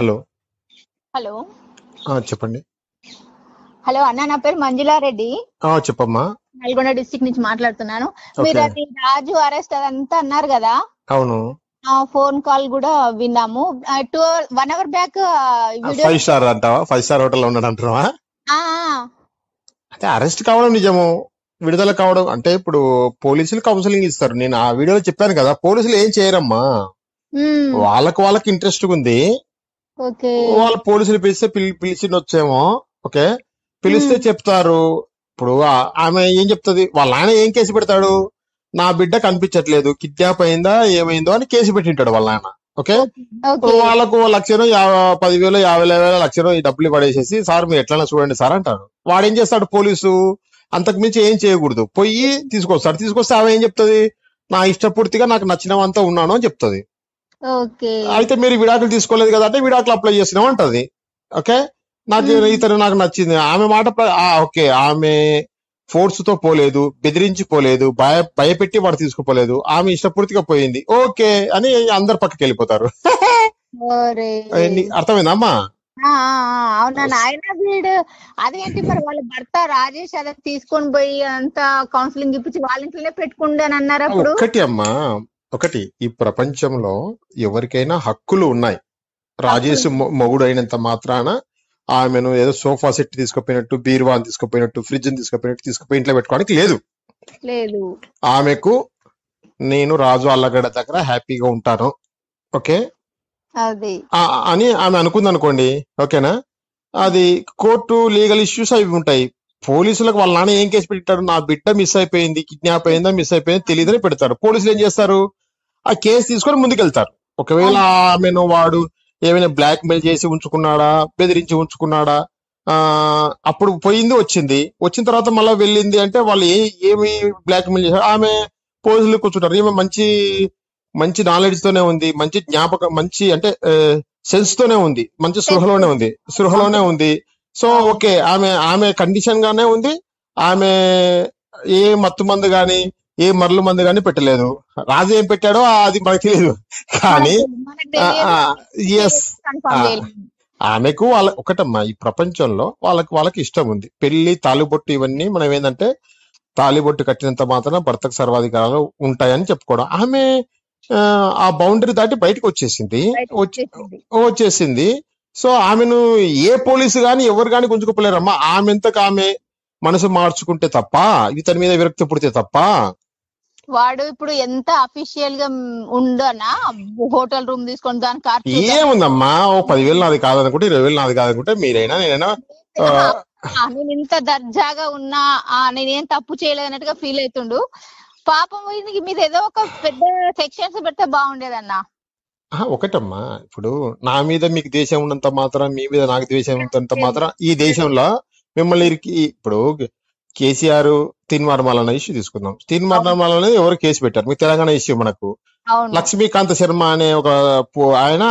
hello hello చెప్పండి hello అన్న నా పేరు మంజులారెడ్డి చెప్పమ్మా నల్గొండ డిస్టిక్ నుంచి మాట్లాడుతున్నాను మీరు అది రాజు అరెస్ట్ అదంతా అన్నారు కదా అవును ఫోన్ కాల్ కూడా విన్నాము two one hour back five star అంటావా ఫైవ్ స్టార్ హోటల్ లో ఉన్నాడు అంటున్నావా అంటే అరెస్ట్ కావడం నిజము విడుదల కావడం అంటే ఇప్పుడు పోలీసులు కౌన్సిలింగ్ ఇస్తారు నేను ఆ వీడియోలో చెప్పాను కదా పోలీసులు ఏం చేయరమ్మా వాళ్ళకు వాళ్ళకి ఇంట్రెస్ట్ ఉంది వాళ్ళు పోలీసులు పిలిస్తే వచ్చేమో ఓకే పిలిస్తే చెప్తారు ఇప్పుడు ఆమె ఏం చెప్తుంది వాళ్ళ ఆయన ఏం కేసు పెడతాడు నా బిడ్డ కనిపించట్లేదు కిడ్నాప్ అయిందా ఏమైందో అని కేసు పెట్టింటాడు వాళ్ళ ఆయన ఓకే వాళ్ళకు లక్షణం పదివేలు యాభై వేల లక్షణం ఈ డబ్బులు పడేసేసి సార్ మీరు ఎట్లా చూడండి సార్ అంటారు వాడు ఏం చేస్తాడు పోలీసు అంతకు మించి ఏం చేయకూడదు పోయి తీసుకొస్తాడు తీసుకొస్తే ఆమె ఏం చెప్తుంది నా ఇష్టపూర్తిగా నాకు నచ్చినవంతా ఉన్నాను అని చెప్తుంది అయితే మీరు విడాకులు తీసుకోలేదు కదా అంటే విడాకులు అప్లై చేసినా ఉంటది ఓకే నాకు ఇతను నాకు నచ్చింది ఆమె మాట ఓకే ఆమె ఫోర్స్ తో పోలేదు బెదిరించి పోలేదు భయ భయపెట్టి వాడు తీసుకుపోలేదు ఆమె ఇష్టపూర్తిగా పోయింది ఓకే అని అందరు పక్కకి వెళ్ళిపోతారు అర్థమైందమ్మా ఆయన వీడు అదేంటి మరి వాళ్ళ భర్త రాజేష్ అదే తీసుకొని పోయి అంత కౌన్సిలింగ్ ఇప్పించి వాళ్ళ ఇంట్లోనే పెట్టుకుండానన్నారు అప్పుడు ఒకటి అమ్మా ఒకటి ఈ ప్రపంచంలో ఎవరికైనా హక్కులు ఉన్నాయి రాజేష్ మొగుడు అయినంత మాత్రాన ఆమెను ఏదో సోఫా సెట్ తీసుకుపోయినట్టు బీర్వాన్ తీసుకుపోయినట్టు ఫ్రిడ్జ్ తీసుకుపోయినట్టు తీసుకుపోయి ఇంట్లో పెట్టుకోవడానికి లేదు లేదు ఆమెకు నేను రాజు అల్లగడ దగ్గర హ్యాపీగా ఉంటాను ఓకే అని ఆమె అనుకుంది అనుకోండి ఓకేనా అది కోర్టు లీగల్ ఇష్యూస్ అవి ఉంటాయి పోలీసులకు వాళ్ళ నాన్న ఏం కేసు పెట్టాడు నా బిడ్డ మిస్ అయిపోయింది కిడ్నాప్ అయిందా మిస్ అయిపోయింది తెలియదని పెడతారు పోలీసులు ఏం చేస్తారు ఆ కేసు తీసుకొని ముందుకెళ్తారు ఒకవేళ ఆమెను వాడు ఏమైనా బ్లాక్ మెయిల్ చేసి ఉంచుకున్నాడా బెదిరించి ఉంచుకున్నాడా అప్పుడు పోయింది వచ్చింది వచ్చిన తర్వాత మళ్ళీ వెళ్ళింది అంటే వాళ్ళు ఏ ఏమి బ్లాక్ మెయిల్ చేశారు ఆమె పోజులు కూర్చుంటారు ఈమె మంచి మంచి నాలెడ్జ్ తోనే ఉంది మంచి జ్ఞాపకం మంచి అంటే సెన్స్ తోనే ఉంది మంచి సృహలోనే ఉంది సృహలోనే ఉంది సో ఓకే ఆమె ఆమె కండిషన్ గానే ఉంది ఆమె ఏ మత్తు మందు గాని ఏ మరలు మందు కానీ పెట్టలేదు రాజు ఏం పెట్టాడో అది మనకు తెలియదు కానీ ఎస్ ఆమెకు వాళ్ళ ఒకటమ్మా ఈ ప్రపంచంలో వాళ్ళకి వాళ్ళకి ఇష్టం ఉంది పెళ్లి తాలిబొట్టు ఇవన్నీ మనం ఏంటంటే తాలిబొట్టు కట్టినంత మాత్రం భర్తకు సర్వాధికారాలు ఉంటాయని చెప్పుకోవడం ఆమె ఆ బౌండరీ దాటి బయటకు వచ్చేసింది వచ్చేసింది సో ఆమెను ఏ పోలీసు కానీ ఎవరు కానీ గుంజుకోపోలేరమ్మా ఆమెంతకు ఆమె మనసు మార్చుకుంటే తప్ప ఇతని మీద విరక్తి పుడితే తప్ప వాడు ఇప్పుడు ఎంత అఫీషియల్ గా ఉండనా హోటల్ రూమ్ తీసుకొని దాని కార్ ఏముందమ్మా ఓ పదివేలు నాది కాదనుకుంటే ఇరవై వేలు నాది కాదనుకుంటే మీరైనా నేనైనా నేను ఇంత దర్జాగా ఉన్నా నేనేం తప్పు చేయలేదన్నట్టుగా ఫీల్ అవుతుండు పాపం మీరు ఏదో ఒక పెద్ద సెక్షన్స్ పెడితే బాగుండేదన్నా ఒకటమ్మా ఇప్పుడు నా మీద మీకు దేశం ఉన్నంత మాత్రం మీ మీద నాకు దేశం ఉన్నంత మాత్రం ఈ దేశంలో మిమ్మల్ని ఇప్పుడు కేసీఆర్ తీన్ మర్మాల ఇష్యూ తీసుకుందాం తీన్ మరణమాల అనేది ఎవరు కేసు పెట్టారు మీ తెలంగాణ ఇష్యూ మనకు లక్ష్మీకాంత శర్మ అనే ఒక ఆయన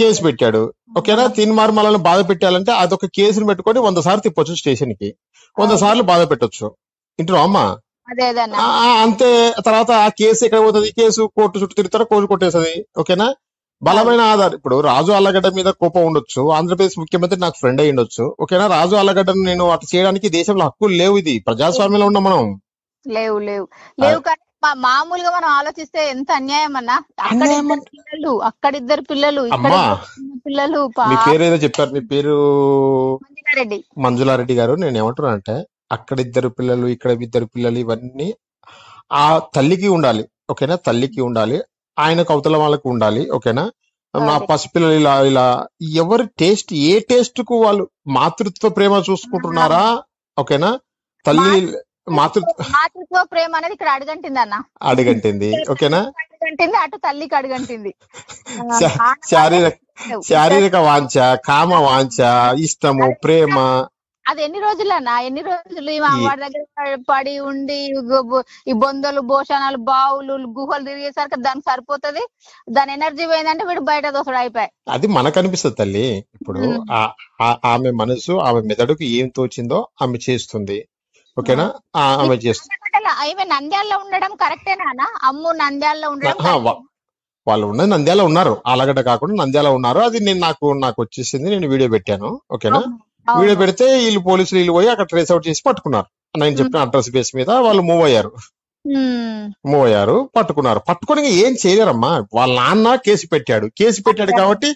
కేసు పెట్టాడు ఓకేనా తిన్ మరణమాలను బాధ పెట్టాలంటే అదొక కేసును పెట్టుకొని వంద సార్లు తిప్పొచ్చు స్టేషన్ కి వంద సార్లు బాధ పెట్టొచ్చు ఇంటున్నావు అమ్మా అంతే తర్వాత ఆ కేసు ఎక్కడ పోతుంది కేసు కోర్టు చుట్టూ తిరుగుతారో కోర్టు కొట్టేస్తుంది ఓకేనా బలమైన ఆధార్ ఇప్పుడు రాజు అల్లగడ్డ మీద కోపం ఉండొచ్చు ఆంధ్రప్రదేశ్ ముఖ్యమంత్రి నాకు ఫ్రెండ్ అయ్యి ఉండొచ్చు ఓకేనా రాజు అల్లగడ్డను నేను అటు చేయడానికి దేశంలో హక్కులు లేవు ఇది ప్రజాస్వామ్యంలో ఉన్నాం మనం లేవు లేవు లేవు కానీ మామూలుగా మనం ఆలోచిస్తే ఎంత అన్యాయం అన్నా పిల్లలు అక్కడిద్దరు పిల్లలు పిల్లలు మీ పేరు ఏదో చెప్పారు మీ పేరు మంజులారెడ్డి మంజులారెడ్డి గారు నేను ఏమంటున్నా అంటే అక్కడ ఇద్దరు పిల్లలు ఇక్కడ ఇద్దరు పిల్లలు ఇవన్నీ ఆ తల్లికి ఉండాలి ఓకేనా తల్లికి ఉండాలి ఆయనకు అవతల వాళ్ళకు ఉండాలి ఓకేనా నా పసిపిల్లలు ఇలా ఇలా ఎవరి టేస్ట్ ఏ టేస్ట్ కు వాళ్ళు మాతృత్వ ప్రేమ చూసుకుంటున్నారా ఓకేనా తల్లి మాతృత్వ మాతృత్వ ప్రేమ అనేది ఇక్కడ అడుగంటింది అన్న అడుగంటింది ఓకేనా అడుగంటింది అటు తల్లికి అడుగంటింది శారీరక శారీరక వాంఛ కామ వాంఛ ఇష్టము ప్రేమ అది ఎన్ని రోజులన్నా ఎన్ని రోజులు వాడి దగ్గర పడి ఉండి ఈ బొందలు భోషణాలు బావులు గుహలు తిరిగేసరికి దానికి సరిపోతుంది దాని ఎనర్జీ పోయిందంటే వీడు బయట దోసడు అయిపోయాయి అది మనకు అనిపిస్తుంది తల్లి ఇప్పుడు ఆమె మనసు ఆమె మెదడుకు ఏం తోచిందో ఆమె చేస్తుంది ఓకేనా ఆమె చేస్తుంది నంద్యాలలో ఉండడం కరెక్టేనా అమ్ము నంద్యాలలో ఉండడం వాళ్ళు ఉన్నది నంద్యాల ఉన్నారు ఆలగడ్డ కాకుండా నంద్యాల ఉన్నారు అది నేను నాకు నాకు వచ్చేసింది నేను వీడియో పెట్టాను ఓకేనా వీడియో పెడితే వీళ్ళు పోలీసులు వీళ్ళు పోయి అక్కడ ట్రేస్ అవుట్ చేసి పట్టుకున్నారు నేను చెప్పిన అడ్రస్ బేస్ మీద వాళ్ళు మూవ్ అయ్యారు మూవ్ అయ్యారు పట్టుకున్నారు పట్టుకుని ఏం చేయలేరమ్మా వాళ్ళ నాన్న కేసు పెట్టాడు కేసు పెట్టాడు కాబట్టి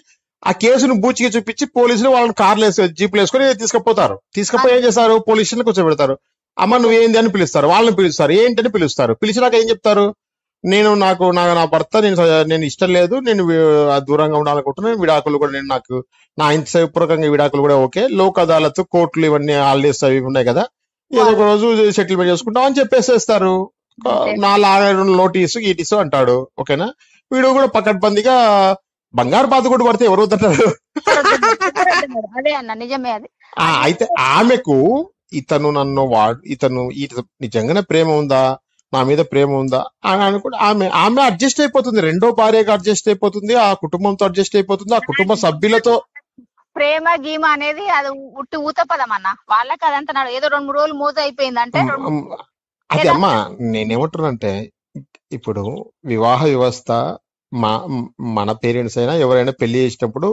ఆ కేసును బూచికి చూపించి పోలీసులు వాళ్ళని కార్లు వేసి జీపులు వేసుకుని తీసుకుపోతారు తీసుకుపోయి ఏం చేస్తారు పోలీసులు కూర్చోబెడతారు అమ్మ నువ్వు ఏంది అని పిలుస్తారు వాళ్ళని పిలుస్తారు ఏంటని పిలుస్తారు పిలిచినాక ఏం చెప్తారు నేను నాకు నా నా భర్త నేను నేను ఇష్టం లేదు నేను దూరంగా ఉండాలనుకుంటున్నాను విడాకులు కూడా నేను నాకు నా ఇంతసేపూర్వకంగా విడాకులు కూడా ఓకే లోక్ అదాలత్ కోర్టులు ఇవన్నీ హాలిడేస్ అవి ఉన్నాయి కదా ఏదో ఒక రోజు సెటిల్మెంట్ చేసుకుంటాం అని చెప్పేసేస్తారు నా లాగా నోటీసు ఈటీసు అంటాడు ఓకేనా వీడు కూడా పకడ్బందీగా బంగారు బాధ కూడా పడితే ఎవరు వద్దంటారు అయితే ఆమెకు ఇతను నన్ను వాడు ఇతను నిజంగానే ప్రేమ ఉందా నా మీద ప్రేమ ఉందా అని అనుకుంటే ఆమె ఆమె అడ్జస్ట్ అయిపోతుంది రెండో భార్యగా అడ్జస్ట్ అయిపోతుంది ఆ కుటుంబంతో అడ్జస్ట్ అయిపోతుంది ఆ కుటుంబ సభ్యులతో ప్రేమ గీమ అనేది అది ఉట్టి ఊత పదం అన్న వాళ్ళకి అదంతా ఏదో రెండు మూడు రోజులు మూత అయిపోయింది అంటే అది అమ్మా నేనేమంటున్నానంటే ఇప్పుడు వివాహ వ్యవస్థ మా మన పేరెంట్స్ అయినా ఎవరైనా పెళ్లి చేసినప్పుడు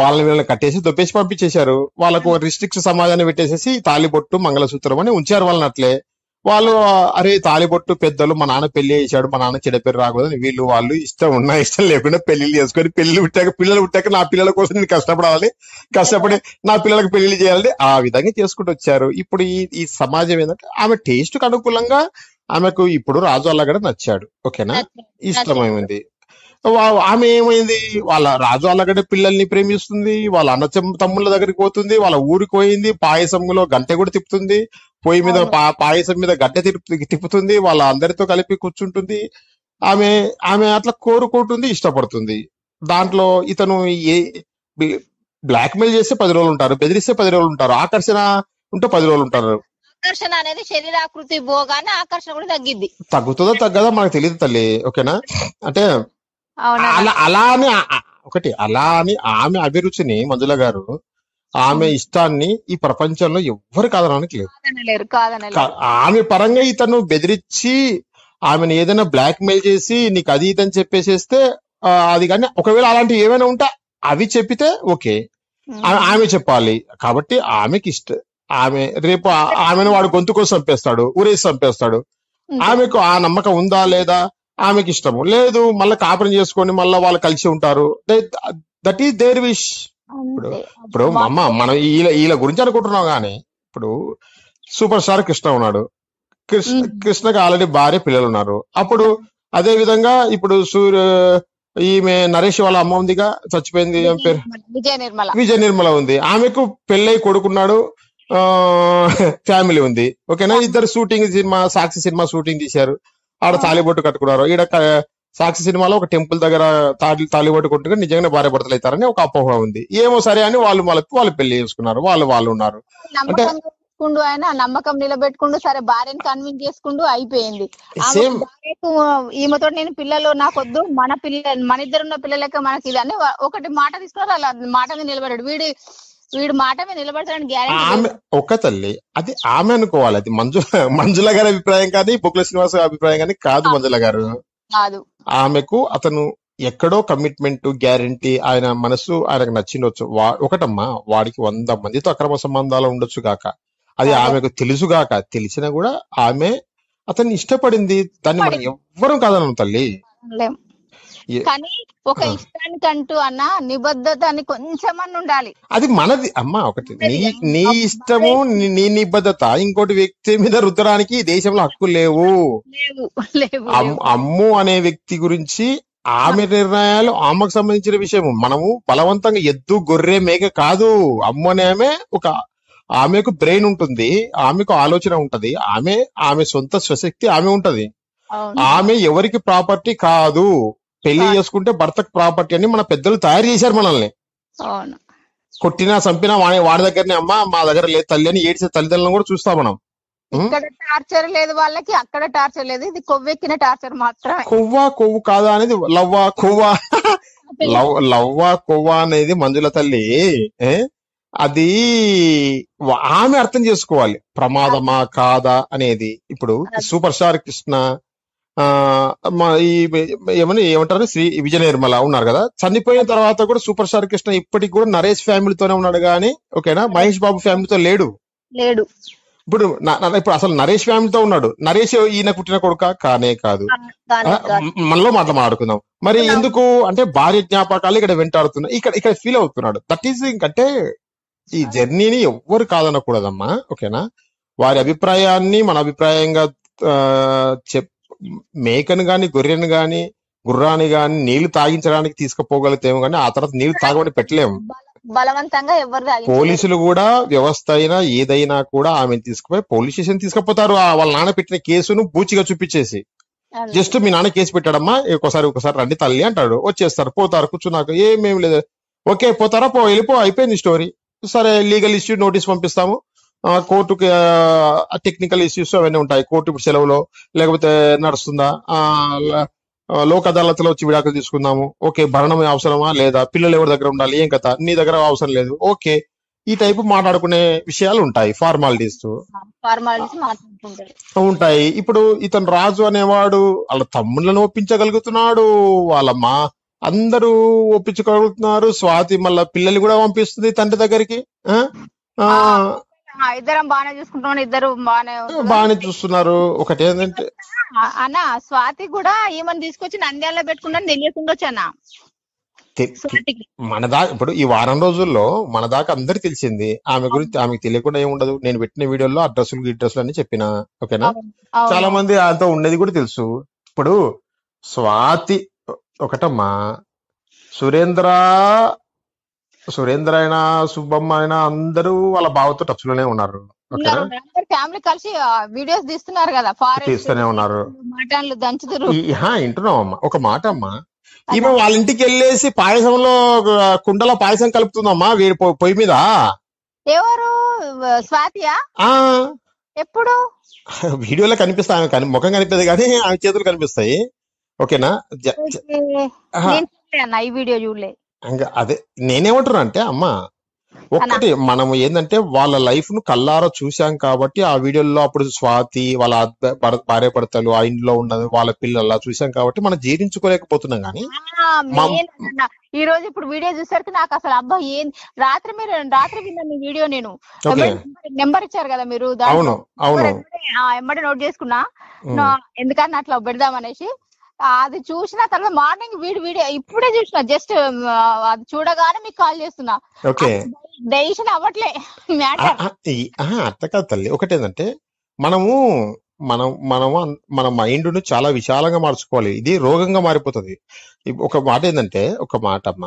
వాళ్ళని వీళ్ళని కట్టేసి దొప్పేసి పంపించేశారు వాళ్ళకు రిస్ట్రిక్ట్ సమాధానం పెట్టేసేసి తాలిబొట్టు మంగళసూత్రం అని ఉంచారు వాళ్ళని అట్లే వాళ్ళు అరే తాలిబొట్టు పెద్దలు మా నాన్న పెళ్లి చేశాడు మా నాన్న చెడ పేరు రాకూడదని వీళ్ళు వాళ్ళు ఇష్టం ఉన్నా ఇష్టం లేకుండా పెళ్లిళ్ళు చేసుకొని పెళ్లి పుట్టాక పిల్లలు పుట్టాక నా పిల్లల కోసం నేను కష్టపడాలి కష్టపడి నా పిల్లలకు పెళ్లి చేయాలని ఆ విధంగా చేసుకుంటూ వచ్చారు ఇప్పుడు ఈ ఈ సమాజం ఏంటంటే ఆమె టేస్ట్ కు అనుకూలంగా ఆమెకు ఇప్పుడు రాజు అల్లగడ నచ్చాడు ఓకేనా ఇష్టమైంది ఆమె ఏమైంది వాళ్ళ రాజు అలాగడే పిల్లల్ని ప్రేమిస్తుంది వాళ్ళ అన్న తమ్ముళ్ళ దగ్గరికి పోతుంది వాళ్ళ ఊరికి పోయింది పాయసంలో గంటె కూడా తిప్పుతుంది పొయ్యి మీద పాయసం మీద గడ్డ తిప్పు తిప్పుతుంది వాళ్ళ అందరితో కలిపి కూర్చుంటుంది ఆమె ఆమె అట్లా కోరుకుంటుంది ఇష్టపడుతుంది దాంట్లో ఇతను ఏ మెయిల్ చేస్తే పది రోజులు ఉంటారు బెదిరిస్తే పది రోజులు ఉంటారు ఆకర్షణ ఉంటే పది రోజులు ఉంటారు ఆకర్షణ అనేది శరీరాకృతి పోగానే ఆకర్షణ కూడా తగ్గింది తగ్గుతుందో తగ్గదో మనకు తెలియదు తల్లి ఓకేనా అంటే అలా అలా అని ఒకటి అలా అని ఆమె అభిరుచిని మంజుల గారు ఆమె ఇష్టాన్ని ఈ ప్రపంచంలో ఎవ్వరు కాదనడానికి లేదు ఆమె పరంగా ఇతను బెదిరించి ఆమెను ఏదైనా బ్లాక్ మెయిల్ చేసి నీకు అది ఇతని చెప్పేసేస్తే అది కానీ ఒకవేళ అలాంటివి ఏమైనా ఉంటే అవి చెప్పితే ఓకే ఆమె చెప్పాలి కాబట్టి ఆమెకి ఇష్ట ఆమె రేపు ఆమెను వాడు గొంతు కోసం చంపేస్తాడు ఊరేసి చంపేస్తాడు ఆమెకు ఆ నమ్మకం ఉందా లేదా ఆమెకి ఇష్టము లేదు మళ్ళీ కాపురం చేసుకొని మళ్ళీ వాళ్ళు కలిసి ఉంటారు దట్ ఈస్ దేర్ విష్ ఇప్పుడు ఇప్పుడు అమ్మ మనం వీళ్ళ గురించి అనుకుంటున్నాం కానీ ఇప్పుడు సూపర్ స్టార్ కృష్ణ ఉన్నాడు కృష్ణ కృష్ణకి ఆల్రెడీ భార్య పిల్లలు ఉన్నారు అప్పుడు అదే విధంగా ఇప్పుడు సూర్య ఈమె నరేష్ వాళ్ళ అమ్మ ఉందిగా చచ్చిపోయింది పేరు విజయ నిర్మల విజయ నిర్మల ఉంది ఆమెకు పెళ్ళై కొడుకున్నాడు ఫ్యామిలీ ఉంది ఓకేనా ఇద్దరు షూటింగ్ సినిమా సాక్షి సినిమా షూటింగ్ తీశారు ఆడ తాలిబొట్టు కట్టుకున్నారు ఈడ సాక్షి సినిమాలో ఒక టెంపుల్ దగ్గర తాలి తాలిబొట్టు కొట్టుకుని నిజంగా భార్య భర్తలు అవుతారని ఒక అపోహ ఉంది ఏమో సరే అని వాళ్ళు వాళ్ళకి వాళ్ళు పెళ్లి చేసుకున్నారు వాళ్ళు వాళ్ళు ఉన్నారు అంటే ఆయన నమ్మకం నిలబెట్టుకుంటూ సరే భార్యను కన్విన్స్ చేసుకుంటూ అయిపోయింది eh, ఈమెతో నేను పిల్లలు నాకొద్దు మన పిల్ల మన ఇద్దరున్న పిల్లలకే మనకి ఇది అని ఒకటి మాట తీసుకున్నారు అలా మాట మీద నిలబడాడు వీడి వీడు మాట మీద నిలబడతాడు ఆమె ఒక తల్లి అది ఆమె అనుకోవాలి అది మంజుల మంజుల గారి అభిప్రాయం కానీ బొక్కుల శ్రీనివాస్ అభిప్రాయం కానీ కాదు మంజుల గారు కాదు ఆమెకు అతను ఎక్కడో కమిట్మెంట్ గ్యారంటీ ఆయన మనసు ఆయనకు నచ్చిండొచ్చు ఒకటమ్మా వాడికి వంద మందితో అక్రమ సంబంధాలు ఉండొచ్చు గాక అది ఆమెకు తెలుసుగాక తెలిసినా కూడా ఆమె అతన్ని ఇష్టపడింది దాన్ని మనం ఎవ్వరూ కాదనం తల్లి కానీ ఒక ఇష్టానికి అంటూ అన్న నిబద్ధత అని కొంచెమన్నా ఉండాలి అది మనది అమ్మా ఒకటి నీ నీ ఇష్టము నీ నిబద్ధత ఇంకోటి వ్యక్తి మీద రుద్దడానికి దేశంలో హక్కులు లేవు అమ్ము అనే వ్యక్తి గురించి ఆమె నిర్ణయాలు ఆమెకు సంబంధించిన విషయం మనము బలవంతంగా ఎద్దు గొర్రె మేక కాదు అమ్ము అనే ఆమె ఒక ఆమెకు బ్రెయిన్ ఉంటుంది ఆమెకు ఆలోచన ఉంటది ఆమె ఆమె సొంత స్వశక్తి ఆమె ఉంటది ఆమె ఎవరికి ప్రాపర్టీ కాదు పెళ్లి చేసుకుంటే భర్తకు ప్రాపర్టీ అని మన పెద్దలు తయారు చేశారు మనల్ని కొట్టినా చంపినా వాడి వాడి దగ్గరనే అమ్మా మా దగ్గర లేదు తల్లి అని ఏడిచే తల్లిదండ్రులను కూడా చూస్తాం మనం ఇక్కడ టార్చర్ లేదు వాళ్ళకి అక్కడ టార్చర్ లేదు ఇది కొవ్వెక్కిన టార్చర్ మాత్రమే కొవ్వా కొవ్వు కాదా అనేది లవ్వా కొవ్వా లవ్ లవ్వా కొవ్వా అనేది మంజుల తల్లి అది ఆమె అర్థం చేసుకోవాలి ప్రమాదమా కాదా అనేది ఇప్పుడు సూపర్ స్టార్ కృష్ణ మా ఈ ఏమని ఏమంటారు శ్రీ విజయ నిర్మల ఉన్నారు కదా చనిపోయిన తర్వాత కూడా సూపర్ స్టార్ కృష్ణ ఇప్పటికి కూడా నరేష్ ఫ్యామిలీతోనే ఉన్నాడు కానీ ఓకేనా మహేష్ బాబు ఫ్యామిలీతో లేడు లేడు ఇప్పుడు ఇప్పుడు అసలు నరేష్ ఫ్యామిలీతో ఉన్నాడు నరేష్ ఈయన పుట్టిన కొడుక కానే కాదు మనలో మాటలు మాట్లాడుకుందాం మరి ఎందుకు అంటే భార్య జ్ఞాపకాలు ఇక్కడ వెంటాడుతున్నాయి ఇక్కడ ఇక్కడ ఫీల్ అవుతున్నాడు దట్ ఈస్ ఇంకంటే ఈ జర్నీని ఎవ్వరు కాదనకూడదమ్మా ఓకేనా వారి అభిప్రాయాన్ని మన అభిప్రాయంగా చెప్ మేకను గాని గొర్రెను గాని గుర్రాన్ని గాని నీళ్లు తాగించడానికి తీసుకుపోగలిగితేమో కానీ ఆ తర్వాత నీళ్లు తాగమని పెట్టలేము బలవంతంగా ఎవరు పోలీసులు కూడా వ్యవస్థ అయినా ఏదైనా కూడా ఆమెను తీసుకుపోయి పోలీస్ స్టేషన్ తీసుకుపోతారు వాళ్ళ నాన్న పెట్టిన కేసును బూచిగా చూపించేసి జస్ట్ మీ నాన్న కేసు పెట్టాడమ్మా ఒకసారి ఒకసారి రండి తల్లి అంటాడు వచ్చేస్తారు పోతారు కూర్చున్నాక ఏమేమి లేదు ఓకే పోతారా పో వెళ్ళిపో అయిపోయింది స్టోరీ సరే లీగల్ ఇష్యూ నోటీస్ పంపిస్తాము కోర్టుకి టెక్నికల్ ఇష్యూస్ అవన్నీ ఉంటాయి కోర్టు సెలవులో లేకపోతే నడుస్తుందా లోక్ అదాలత్లో వచ్చి విడాకులు తీసుకుందాము ఓకే భరణం అవసరమా లేదా పిల్లలు ఎవరి దగ్గర ఉండాలి ఏం కథ నీ దగ్గర అవసరం లేదు ఓకే ఈ టైప్ మాట్లాడుకునే విషయాలు ఉంటాయి ఫార్మాలిటీస్ ఉంటాయి ఇప్పుడు ఇతను రాజు అనేవాడు వాళ్ళ తమ్ముళ్ళను ఒప్పించగలుగుతున్నాడు వాళ్ళమ్మ అందరూ ఒప్పించగలుగుతున్నారు స్వాతి మళ్ళా పిల్లలు కూడా పంపిస్తుంది తండ్రి దగ్గరికి ఇద్దరం బాగానే చూసుకుంటున్నాం ఇద్దరు బాగానే బానే చూస్తున్నారు ఒకటి ఏంటంటే అన్న స్వాతి కూడా ఏమని తీసుకొచ్చి నంద్యాలలో పెట్టుకున్నాను తెలియకుండా వచ్చా మన దా ఇప్పుడు ఈ వారం రోజుల్లో మన దాకా అందరు తెలిసింది ఆమె గురించి ఆమెకు తెలియకుండా ఉండదు నేను పెట్టిన వీడియోలో అడ్రస్లు గిడ్రస్లు అని చెప్పిన ఓకేనా చాలా మంది అంత ఉండేది కూడా తెలుసు ఇప్పుడు స్వాతి ఒకటమ్మా సురేంద్ర సురేందర్ అయినా సుబ్బమ్మ అయినా అందరూ వాళ్ళ బావతో టచ్ లోనే ఉన్నారు ఫ్యామిలీ కలిసి వీడియోస్ తీస్తున్నారు కదా తీస్తూనే ఉన్నారు మాటలు దంచుతారు వింటున్నాం ఒక మాట అమ్మా ఈమె వాళ్ళ ఇంటికి వెళ్ళేసి పాయసంలో కుండలో పాయసం కలుపుతుందమ్మా వీడి పొయ్యి మీద ఎవరు స్వాతియా ఎప్పుడు వీడియోలో కనిపిస్తాయి కానీ ముఖం కనిపిస్తుంది కానీ ఆమె చేతులు కనిపిస్తాయి ఓకేనా ఈ వీడియో చూడలేదు ఇంకా అదే నేనేమంటున్నా అంటే అమ్మ ఒకటి ఒక్కటి మనం ఏందంటే వాళ్ళ లైఫ్ ను కల్లారా చూసాం కాబట్టి ఆ వీడియోలో అప్పుడు స్వాతి వాళ్ళ భార్య భర- ఆ ఇంట్లో ఉన్నది వాళ్ళ పిల్లలు అలా చూశాం కాబట్టి మనం జీర్ణించుకోలేకపోతున్నాం కానీ ఈ రోజు ఇప్పుడు వీడియో చూసరికి నాకు అసలు అబ్బా ఏం రాత్రి మీరు రాత్రి విన్నాను వీడియో నేను నెంబర్ ఇచ్చారు కదా మీరు అవును అవును ఆ, ఎమ్మడి నోట్ చేసుకున్నా ఉమ్, ఎందుకని అట్లా పెడదాం అనేసి అది చూసిన తర్వాత మార్నింగ్ వీడి వీడియో ఇప్పుడే చూసిన జస్ట్ అది చూడగానే మీకు కాల్ చేస్తున్నా ఓకే డెసిషన్ అవ్వట్లే మ్యాటర్ కాదు తల్లి ఏంటంటే మనము మనం మనము మన మైండ్ ను చాలా విశాలంగా మార్చుకోవాలి ఇది రోగంగా మారిపోతుంది ఒక మాట ఏంటంటే ఒక మాట అమ్మ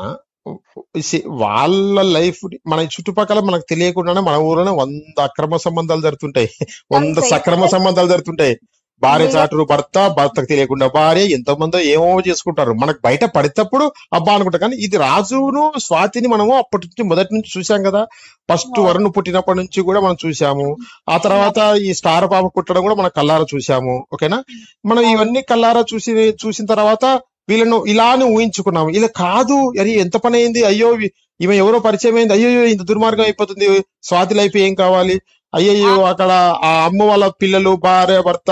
వాళ్ళ లైఫ్ మన చుట్టుపక్కల మనకు తెలియకుండానే మన ఊర్లోనే వంద అక్రమ సంబంధాలు జరుగుతుంటాయి వంద సక్రమ సంబంధాలు జరుగుతుంటాయి భార్య చాటురు భర్త భర్తకు తెలియకుండా భార్య ఎంతో ఏమో చేసుకుంటారు మనకు బయట పడేటప్పుడు అబ్బా అనుకుంటా కానీ ఇది రాజును స్వాతిని మనము అప్పటి నుంచి మొదటి నుంచి చూసాం కదా ఫస్ట్ వరుణ్ పుట్టినప్పటి నుంచి కూడా మనం చూసాము ఆ తర్వాత ఈ స్టార్ పాప కుట్టడం కూడా మనం కల్లారా చూసాము ఓకేనా మనం ఇవన్నీ కల్లారా చూసి చూసిన తర్వాత వీళ్ళను ఇలానే ఊహించుకున్నాము ఇలా కాదు అరే ఎంత పని అయింది అయ్యో ఈమె ఎవరో పరిచయం అయింది అయ్యో ఇంత దుర్మార్గం అయిపోతుంది స్వాతి లైఫ్ ఏం కావాలి అయ్యో అక్కడ ఆ అమ్మ వాళ్ళ పిల్లలు భార్య భర్త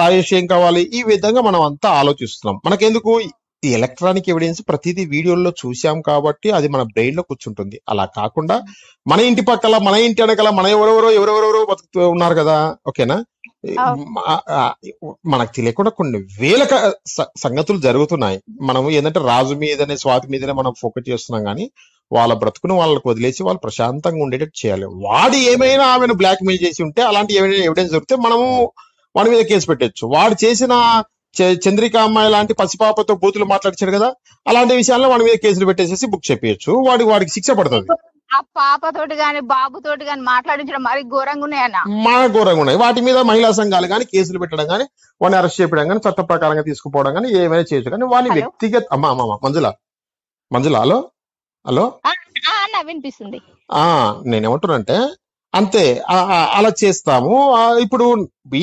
రాయేష్ ఏం కావాలి ఈ విధంగా మనం అంతా ఆలోచిస్తున్నాం మనకెందుకు ఈ ఎలక్ట్రానిక్ ఎవిడెన్స్ ప్రతిదీ వీడియోల్లో చూసాం కాబట్టి అది మన బ్రెయిన్ లో కూర్చుంటుంది అలా కాకుండా మన ఇంటి పక్కల మన ఇంటి వెనకాల మన ఎవరెవరో ఎవరెవరెవరో బతుకుతూ ఉన్నారు కదా ఓకేనా మనకు తెలియకుండా కొన్ని వేల సంగతులు జరుగుతున్నాయి మనం ఏంటంటే రాజు మీదనే స్వాతి మీదనే మనం ఫోకస్ చేస్తున్నాం కానీ వాళ్ళ బ్రతుకును వాళ్ళకి వదిలేసి వాళ్ళు ప్రశాంతంగా ఉండేటట్టు చేయాలి వాడు ఏమైనా ఆమెను బ్లాక్మెయిల్ చేసి ఉంటే అలాంటి ఏమైనా ఎవిడెన్స్ దొరికితే మనము వాడి మీద కేసు పెట్టచ్చు వాడు చేసిన చంద్రిక అమ్మాయి లాంటి పసిపాపతో బూతులు మాట్లాడిచాడు కదా అలాంటి విషయాల్లో వాడి మీద కేసులు పెట్టేసేసి బుక్ చెప్పేయచ్చు వాడికి వాడికి శిక్ష పడుతుంది ఆ పాపతోటి గాని బాబుతోటి గాని మాట్లాడించడం మరి ఘోరంగా ఉన్నాయన్న మా ఘోరంగా ఉన్నాయి వాటి మీద మహిళా సంఘాలు కానీ కేసులు పెట్టడం కానీ వాడిని అరెస్ట్ చేయడం కానీ చట్ట ప్రకారంగా తీసుకుపోవడం కానీ ఏమైనా చేయొచ్చు కానీ వాడి వ్యక్తిగత అమ్మా అమ్మా మంజుల మంజుల హలో హలో వినిపిస్తుంది నేనేమంటున్నానంటే అంతే అలా చేస్తాము ఇప్పుడు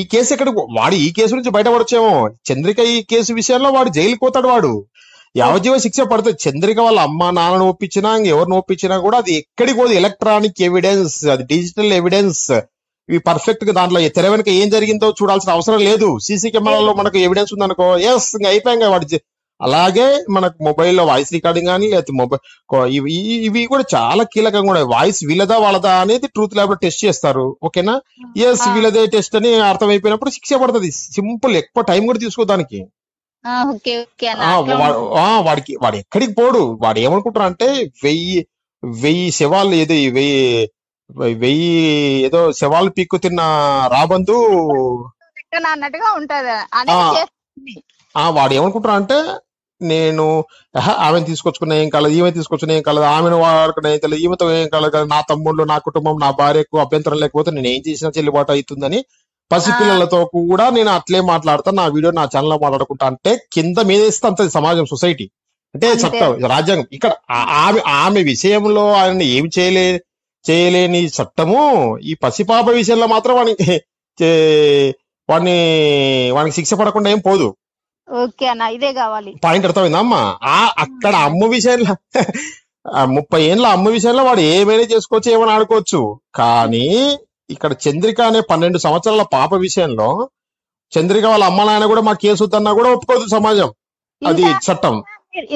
ఈ కేసు ఎక్కడ వాడు ఈ కేసు నుంచి బయటపడచ్చేమో చంద్రిక ఈ కేసు విషయంలో వాడు జైలుకి పోతాడు వాడు యావజీవ శిక్ష పడితే చంద్రిక వాళ్ళ అమ్మ నాన్న ఒప్పించినా ఎవరిని ఒప్పించినా కూడా అది ఎక్కడికి పోదు ఎలక్ట్రానిక్ ఎవిడెన్స్ అది డిజిటల్ ఎవిడెన్స్ ఇవి పర్ఫెక్ట్ గా దాంట్లో తెర ఏం జరిగిందో చూడాల్సిన అవసరం లేదు సీసీ కెమెరాలో మనకు ఎవిడెన్స్ ఉందనుకో ఎస్ ఇంకా అయిపోయాం వాడు అలాగే మనకు మొబైల్లో వాయిస్ రికార్డింగ్ కానీ లేకపోతే మొబైల్ ఇవి కూడా చాలా కీలకంగా ఉన్నాయి వాయిస్ వీళ్ళదా వాళ్ళదా అనేది ట్రూత్ ల్యాబ్ లో టెస్ట్ చేస్తారు ఓకేనా ఎస్ వీలదే టెస్ట్ అని అర్థమైపోయినప్పుడు శిక్ష పడుతుంది సింపుల్ ఎక్కువ టైం కూడా తీసుకో దానికి వాడికి వాడు ఎక్కడికి పోడు వాడు ఏమనుకుంటారు అంటే వెయ్యి వెయ్యి శవాలు ఏదో వెయ్యి వెయ్యి ఏదో శవాలు పీక్కు తిన్న రాబందు అన్నట్టుగా ఉంటది వాడు ఏమనుకుంటారు అంటే నేను ఆమెను తీసుకొచ్చుకున్నా ఏం కాలేదు ఈమె తీసుకొచ్చిన ఏం కాలేదు ఆమెను వాడుకున్నా ఏం తెలియదు ఈమెతో ఏం కాలేదు కదా నా తమ్ముళ్ళు నా కుటుంబం నా భార్యకు అభ్యంతరం లేకపోతే నేను ఏం చేసినా చెల్లుబాటు అవుతుందని పసిపిల్లలతో కూడా నేను అట్లే మాట్లాడతాను నా వీడియో నా ఛానల్లో మాట్లాడుకుంటా అంటే కింద మీద అంత సమాజం సొసైటీ అంటే చట్టం రాజ్యాంగం ఇక్కడ ఆమె ఆమె విషయంలో ఆయన ఏమి చేయలే చేయలేని చట్టము ఈ పసిపాప విషయంలో మాత్రం వానికి వాడిని వానికి శిక్ష పడకుండా ఏం పోదు ఓకే అన్న ఇదే కావాలి పాయింట్ అర్థమైందమ్మా ఆ అక్కడ అమ్మ విషయంలో ఆ ముప్పై ఏండ్ల అమ్మ విషయంలో వాడు ఏమైనా చేసుకోవచ్చు ఏమైనా ఆడుకోవచ్చు కానీ ఇక్కడ చంద్రిక అనే పన్నెండు సంవత్సరాల పాప విషయంలో చంద్రిక వాళ్ళ అమ్మ నాయన కూడా మా కేసు వద్దన్నా కూడా ఒప్పుకోదు సమాజం అది చట్టం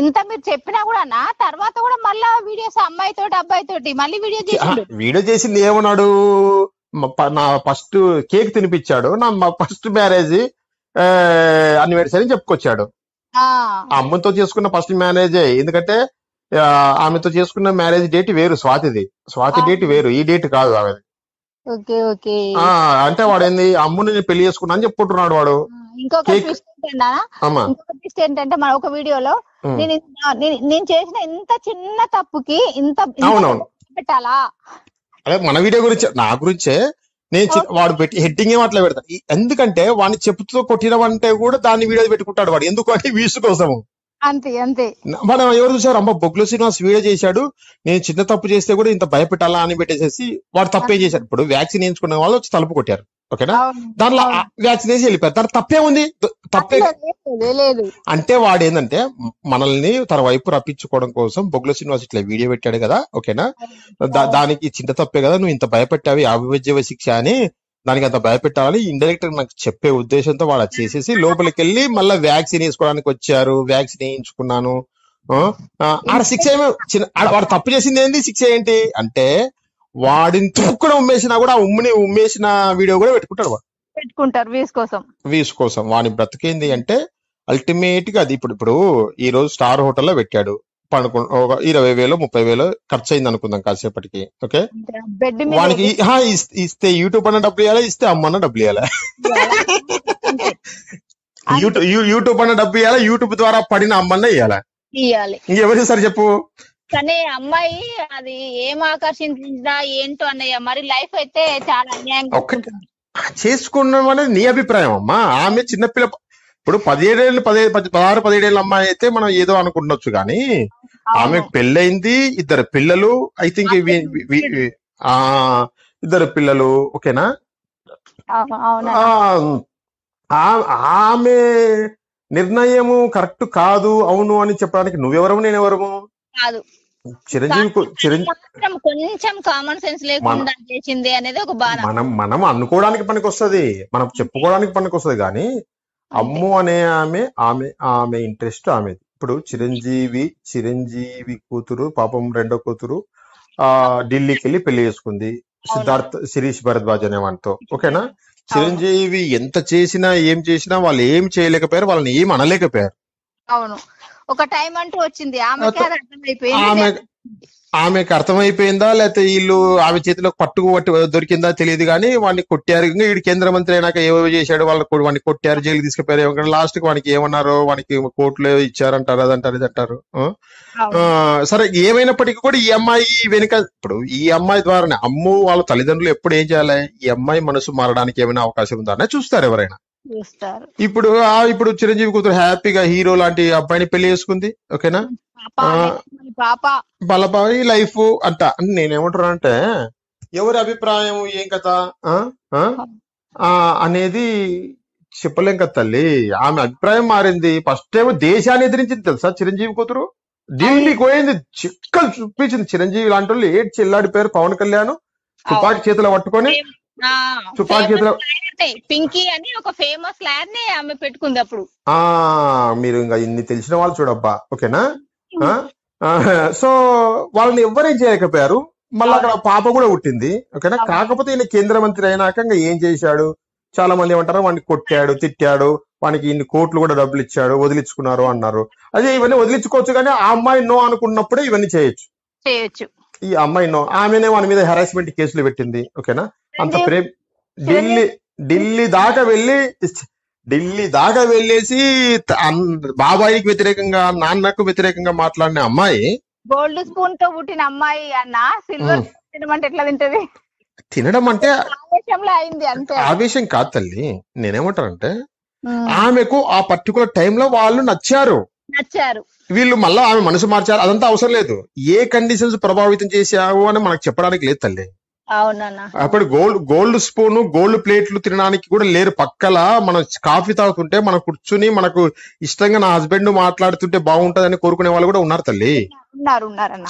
ఇంత మీరు చెప్పినా కూడా నా తర్వాత కూడా మళ్ళా వీడియోస్ అమ్మాయి తోటి అబ్బాయి తోటి మళ్ళీ వీడియో వీడియో చేసింది ఏమన్నాడు నా ఫస్ట్ కేక్ తినిపించాడు నా ఫస్ట్ మ్యారేజ్ అన్ని వేడి అని చెప్పుకొచ్చాడు అమ్మతో చేసుకున్న ఫస్ట్ మ్యారేజ్ ఎందుకంటే ఆమెతో చేసుకున్న మ్యారేజ్ డేట్ వేరు స్వాతిది స్వాతి డేట్ వేరు ఈ డేట్ కాదు ఆమెది అంటే వాడు ఏంది అమ్ముని పెళ్లి చేసుకున్నా అని చెప్పుకుంటున్నాడు వాడు ఇంకొక ఏంటంటే మన ఒక వీడియోలో నేను నేను చేసిన ఇంత చిన్న తప్పుకి ఇంత పెట్టాలా అదే మన వీడియో గురించి నా గురించే నేను వాడు పెట్టి హెడ్డింగ్ ఏం అట్లా పెడతాను ఎందుకంటే వాడిని చెప్పుతో కొట్టినవంటే కూడా దాన్ని వీడియో పెట్టుకుంటాడు వాడు ఎందుకు అంటే వీసు కోసము అంతే అంతే మనం ఎవరు చూసారు అమ్మ బొగ్గుల శ్రీనివాస్ వీడియో చేశాడు నేను చిన్న తప్పు చేస్తే కూడా ఇంత భయపెట్టాలా అని పెట్టేసేసి వాడు తప్పే చేశాడు ఇప్పుడు వ్యాక్సిన్ వేయించుకున్న వాళ్ళు వచ్చి తలుపు కొట్టారు ఓకేనా దానిలో వ్యాక్సిన్ వేసి వెళ్ళిపోయారు దాని తప్పే ఉంది తప్పే అంటే వాడు ఏంటంటే మనల్ని తన వైపు రప్పించుకోవడం కోసం బొగ్గుల శ్రీనివాస్ ఇట్లా వీడియో పెట్టాడు కదా ఓకేనా దానికి చిన్న తప్పే కదా నువ్వు ఇంత భయపెట్టావి అవిభజ్య శిక్ష అని దానికి అంత భయపెట్టాలని ఇండైరెక్ట్ నాకు చెప్పే ఉద్దేశంతో వాళ్ళు చేసేసి లోపలికి వెళ్ళి మళ్ళీ వ్యాక్సిన్ వేసుకోవడానికి వచ్చారు వ్యాక్సిన్ వేయించుకున్నాను ఆడ శిక్ష ఏమో చిన్న వాడు తప్పు చేసింది ఏంటి శిక్ష ఏంటి అంటే వాడిని తొక్కున ఉమ్మేసినా కూడా ఆ ఉమ్మిని ఉమ్మేసిన వీడియో కూడా పెట్టుకుంటాడు వాడు పెట్టుకుంటారు వీస్ కోసం వీస్ కోసం వాని బ్రతికేంది అంటే అల్టిమేట్ గా అది ఇప్పుడు ఇప్పుడు ఈ రోజు స్టార్ హోటల్లో పెట్టాడు పడుకుంటు ఒక ఇరవై వేలు ముప్పై వేలు ఖర్చు అయింది అనుకుందాం కాసేపటికి ఓకే వానికి ఇస్తే యూట్యూబ్ అన్న డబ్బులు ఇవ్వాలి ఇస్తే అమ్మన్న డబ్బులు ఇవ్వాలి యూట్యూబ్ యూట్యూబ్ అన్న డబ్బు ఇవ్వాలి యూట్యూబ్ ద్వారా పడిన అమ్మన్న ఇవ్వాలి ఎవరు సార్ చెప్పు కానీ అమ్మాయి అది ఏం ఆకర్షించిందా ఏంటో అన్నయ్య మరి లైఫ్ అయితే చాలా అన్యాయం చేసుకున్నాం అనేది నీ అభిప్రాయం అమ్మా ఆమె చిన్నపిల్ల ఇప్పుడు పదిహేడేళ్ళు పదిహేను పదహారు పదిహేడేళ్ళ అమ్మాయి అయితే మనం ఏదో అనుకుంటున్నచ్చు కానీ ఆమె పెళ్ళైంది ఇద్దరు పిల్లలు ఐ థింక్ ఆ ఇద్దరు పిల్లలు ఓకేనా ఆమె నిర్ణయము కరెక్ట్ కాదు అవును అని చెప్పడానికి నువ్వెవరము నేను ఎవరము చిరంజీవి మనం మనం అనుకోవడానికి పనికి వస్తుంది మనం చెప్పుకోవడానికి పనికి వస్తుంది కానీ అమ్ము అనే ఆమె ఆమె ఆమె ఇంట్రెస్ట్ ఆమెది ఇప్పుడు చిరంజీవి చిరంజీవి కూతురు పాపం రెండో కూతురు ఆ ఢిల్లీకి వెళ్ళి పెళ్లి చేసుకుంది సిద్ధార్థ్ శిరీష్ భరద్వాజ్ అనే వాటితో ఓకేనా చిరంజీవి ఎంత చేసినా ఏం చేసినా వాళ్ళు ఏం చేయలేకపోయారు వాళ్ళని ఏం అనలేకపోయారు అవును ఒక టైం అంటూ వచ్చింది ఆమె ఆమెకు అర్థమైపోయిందా లేకపోతే వీళ్ళు ఆమె చేతిలో పట్టుకు పట్టి దొరికిందా తెలియదు కానీ వాడిని కొట్టారు ఇంకా వీడు కేంద్ర మంత్రి అయినాక ఏవో చేశాడు వాళ్ళకు వాడిని కొట్టారు జైలు తీసుకుపోయారు లాస్ట్ కి వానికి ఏమన్నారో వానికి కోర్టులో ఇచ్చారంటారు అదంటారు ఇది అంటారు సరే ఏమైనప్పటికీ కూడా ఈ అమ్మాయి వెనుక ఇప్పుడు ఈ అమ్మాయి ద్వారానే అమ్ము వాళ్ళ తల్లిదండ్రులు ఎప్పుడు ఏం చేయాలి ఈ అమ్మాయి మనసు మారడానికి ఏమైనా అవకాశం ఉందా చూస్తారు ఎవరైనా ఇప్పుడు ఆ ఇప్పుడు చిరంజీవి కూతురు హ్యాపీగా హీరో లాంటి అబ్బాయిని పెళ్లి చేసుకుంది ఓకేనా బలపాయి లైఫ్ అంట నేనేమంటున్నా అంటే ఎవరి అభిప్రాయం ఏం కదా అనేది చెప్పలేం కదా తల్లి ఆమె అభిప్రాయం మారింది ఫస్ట్ టైం దేశాన్ని ఎదిరించింది తెలుసా చిరంజీవి కూతురు ఢిల్లీ పోయింది చిక్కలు చూపించింది చిరంజీవి లాంటి వాళ్ళు ఏడ్ చెల్లాడిపోయారు పేరు పవన్ కళ్యాణ్ తుపాకి చేతిలో పట్టుకొని తుపాకీ పింకీ అని ఒక ఫేమస్ ని ఆమె పెట్టుకుంది అప్పుడు ఆ మీరు ఇంకా ఇన్ని తెలిసిన వాళ్ళు చూడబ్బా ఓకేనా సో వాళ్ళని ఏం చేయకపోయారు మళ్ళీ అక్కడ పాప కూడా పుట్టింది ఓకేనా కాకపోతే ఈయన కేంద్ర మంత్రి అయినాక ఇంకా ఏం చేశాడు చాలా మంది ఏమంటారు వాడిని కొట్టాడు తిట్టాడు వానికి ఇన్ని కోట్లు కూడా డబ్బులు ఇచ్చాడు వదిలించుకున్నారు అన్నారు అదే ఇవన్నీ వదిలించుకోవచ్చు కానీ ఆ అమ్మాయి నో అనుకున్నప్పుడే ఇవన్నీ చేయొచ్చు చేయొచ్చు ఈ అమ్మాయి నో ఆమెనే వాని మీద హెరాస్మెంట్ కేసులు పెట్టింది ఓకేనా అంత ప్రేమ ఢిల్లీ ఢిల్లీ దాకా వెళ్ళి ఢిల్లీ దాకా వెళ్ళేసి బాబాయికి వ్యతిరేకంగా నాన్నకు వ్యతిరేకంగా మాట్లాడిన అమ్మాయి గోల్డ్ స్పూన్ తో పుట్టిన అమ్మాయి అన్న సిల్వర్ తినడం అంటే ఎట్లా తింటది తినడం అంటే అయింది ఆవేశం కాదు తల్లి నేనేమంటానంటే ఆమెకు ఆ పర్టికులర్ టైంలో వాళ్ళు నచ్చారు నచ్చారు వీళ్ళు మళ్ళీ ఆమె మనసు మార్చారు అదంతా అవసరం లేదు ఏ కండిషన్స్ ప్రభావితం చేశావు అని మనకు చెప్పడానికి లేదు తల్లి అప్పుడు గోల్డ్ గోల్డ్ స్పూన్ గోల్డ్ ప్లేట్లు తినడానికి కూడా లేరు పక్కల మనం కాఫీ తాగుతుంటే మనం కూర్చుని మనకు ఇష్టంగా నా హస్బెండ్ మాట్లాడుతుంటే అని కోరుకునే వాళ్ళు కూడా ఉన్నారు తల్లి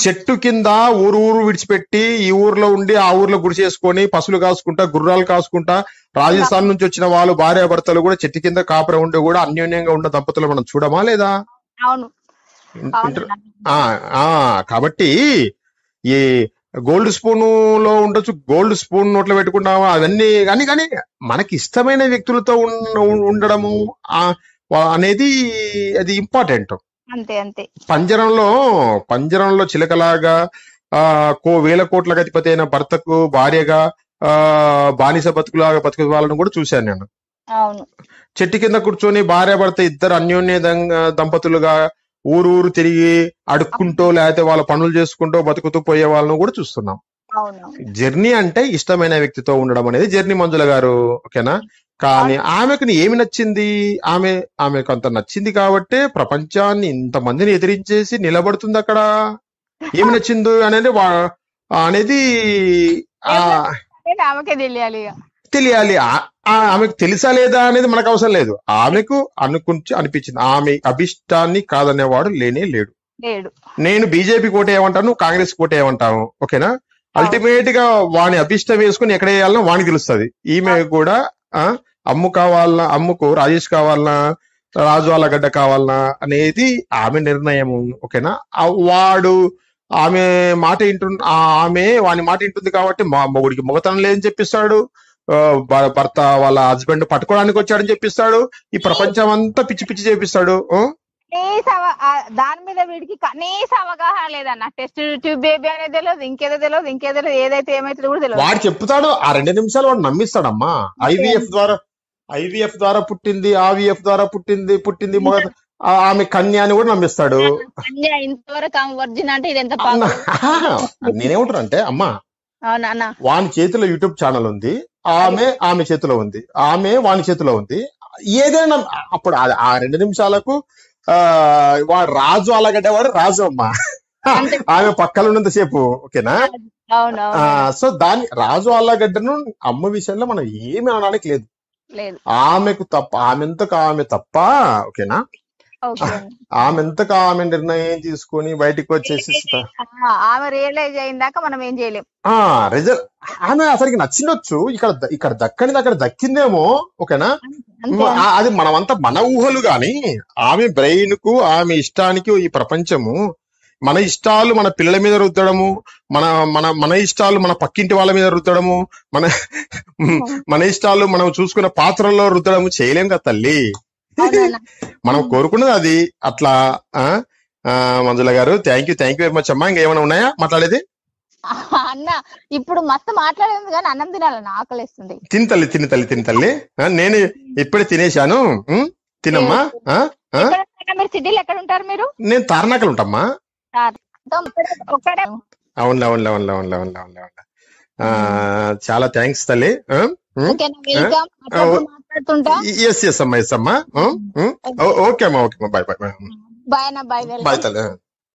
చెట్టు కింద ఊరు ఊరు విడిచిపెట్టి ఈ ఊర్లో ఉండి ఆ ఊర్లో గుడి చేసుకొని పసులు కాసుకుంటా గుర్రాలు కాసుకుంటా రాజస్థాన్ నుంచి వచ్చిన వాళ్ళు భార్యాభర్తలు కూడా చెట్టు కింద కాపురం ఉండి కూడా అన్యోన్యంగా ఉన్న దంపతులు మనం చూడమా లేదా కాబట్టి ఈ గోల్డ్ స్పూన్ లో ఉండొచ్చు గోల్డ్ స్పూన్ నోట్లో పెట్టుకుంటాము అవన్నీ కానీ కానీ మనకి ఇష్టమైన వ్యక్తులతో ఉండడము అనేది అది ఇంపార్టెంట్ అంతే అంతే పంజరంలో పంజరంలో చిలకలాగా ఆ కో వేల కోట్ల అధిపతి అయిన భర్తకు భార్యగా ఆ బానిస బతుకులాగా బతుకు వాళ్ళను కూడా చూశాను నేను చెట్టు కింద కూర్చొని భార్య భర్త ఇద్దరు అన్యోన్య దంపతులుగా ఊరు ఊరు తిరిగి అడుక్కుంటూ లేకపోతే వాళ్ళ పనులు చేసుకుంటూ బతుకుతూ పోయే వాళ్ళను కూడా చూస్తున్నాం జర్నీ అంటే ఇష్టమైన వ్యక్తితో ఉండడం అనేది జర్నీ మంజుల గారు ఓకేనా కానీ ఆమెకు ఏమి నచ్చింది ఆమె ఆమెకు అంత నచ్చింది కాబట్టే ప్రపంచాన్ని ఇంతమందిని ఎదిరించేసి నిలబడుతుంది అక్కడ ఏమి నచ్చింది అనేది అనేది తెలియాలి తెలియాలి ఆమెకు తెలుసా లేదా అనేది మనకు అవసరం లేదు ఆమెకు అనుకుంటు అనిపించింది ఆమె అభిష్టాన్ని కాదనేవాడు లేనే లేడు నేను బీజేపీ కోట ఏమంటాను కాంగ్రెస్ కోట ఏమంటాను ఓకేనా అల్టిమేట్ గా వాని అభిష్టం వేసుకుని ఎక్కడ వేయాలనో వానికి తెలుస్తుంది ఈమె కూడా అమ్ము కావాలనా అమ్ముకు రాజేష్ కావాలనా రాజు వాళ్ళ గడ్డ కావాలనా అనేది ఆమె నిర్ణయం ఓకేనా వాడు ఆమె మాట వింటు ఆమె వాని మాట వింటుంది కాబట్టి మా మొగుడికి మొగతనం లేదని చెప్పిస్తాడు భర్త వాళ్ళ హస్బెండ్ పట్టుకోవడానికి వచ్చాడని చెప్పిస్తాడు ఈ ప్రపంచం అంతా పిచ్చి పిచ్చి చేపిస్తాడు దాని మీద వీడికి కనీస అవగాహన లేదన్న టెస్ట్ ట్యూబ్ బేబీ అనేది తెలియదు ఇంకేదో తెలియదు ఇంకేదో తెలియదు ఏదైతే ఏమైతే కూడా తెలియదు వాడు చెప్తాడు ఆ రెండు నిమిషాలు వాడు నమ్మిస్తాడమ్మా ఐవీఎఫ్ ద్వారా ఐవీఎఫ్ ద్వారా పుట్టింది ఆవిఎఫ్ ద్వారా పుట్టింది పుట్టింది ఆమె కన్య అని కూడా నమ్మిస్తాడు ఇంతవరకు ఆమె వర్జిన్ అంటే ఇది ఎంత నేనేమంటాను అంటే అమ్మా వాని చేతిలో యూట్యూబ్ ఛానల్ ఉంది ఆమె ఆమె చేతిలో ఉంది ఆమె వాని చేతిలో ఉంది ఏదైనా అప్పుడు ఆ రెండు నిమిషాలకు ఆ రాజు అలాగడ్డేవాడు రాజు అమ్మ ఆమె పక్కన ఉన్నంత సేపు ఓకేనా సో దాని రాజు అల్లగడ్డను అమ్మ విషయంలో మనం ఏమి అనడానికి లేదు ఆమెకు తప్ప ఆమెంతకు ఆమె తప్ప ఓకేనా ఆమె ఎంత ఆమె నిర్ణయం తీసుకొని బయటకు వచ్చేసి ఆమె రియలైజ్ అయిందాక మనం ఏం చేయలేం రిజల్ట్ ఆమె అసలుకి నచ్చినొచ్చు ఇక్కడ ఇక్కడ దక్కని అక్కడ దక్కిందేమో ఓకేనా అది మనమంతా మన ఊహలు గాని ఆమె బ్రెయిన్ కు ఆమె ఇష్టానికి ఈ ప్రపంచము మన ఇష్టాలు మన పిల్లల మీద రుద్దడము మన మన మన ఇష్టాలు మన పక్కింటి వాళ్ళ మీద రుద్దడము మన మన ఇష్టాలు మనం చూసుకున్న పాత్రల్లో రుద్దడము చేయలేం కదా తల్లి మనం కోరుకున్నది అది అట్లా మంజుల గారు thank you thank you very much అమ్మా ఇంకేమైనా ఉన్నాయా మాట్లాడేది అన్న ఇప్పుడు మస్తు మాట్లాడేది కానీ అన్నం తినాలన్న ఆకలిస్తుంది తిని తల్లి తిని తల్లి తిని తల్లి నేను ఇప్పుడే తినేశాను తినమ్మా మీరు సిటీలో ఎక్కడ ఉంటారు మీరు నేను తారనాకలు ఉంటామ్మా అవును అవును అవును అవును అవును అవును చాలా థ్యాంక్స్ తల్లి ఎస్ ఎస్ అమ్మా ఎస్ అమ్మా ఓకే అమ్మా ఓకే అమ్మా బాయ్ బాయ్ బాయ్ బాయ్ తల్లి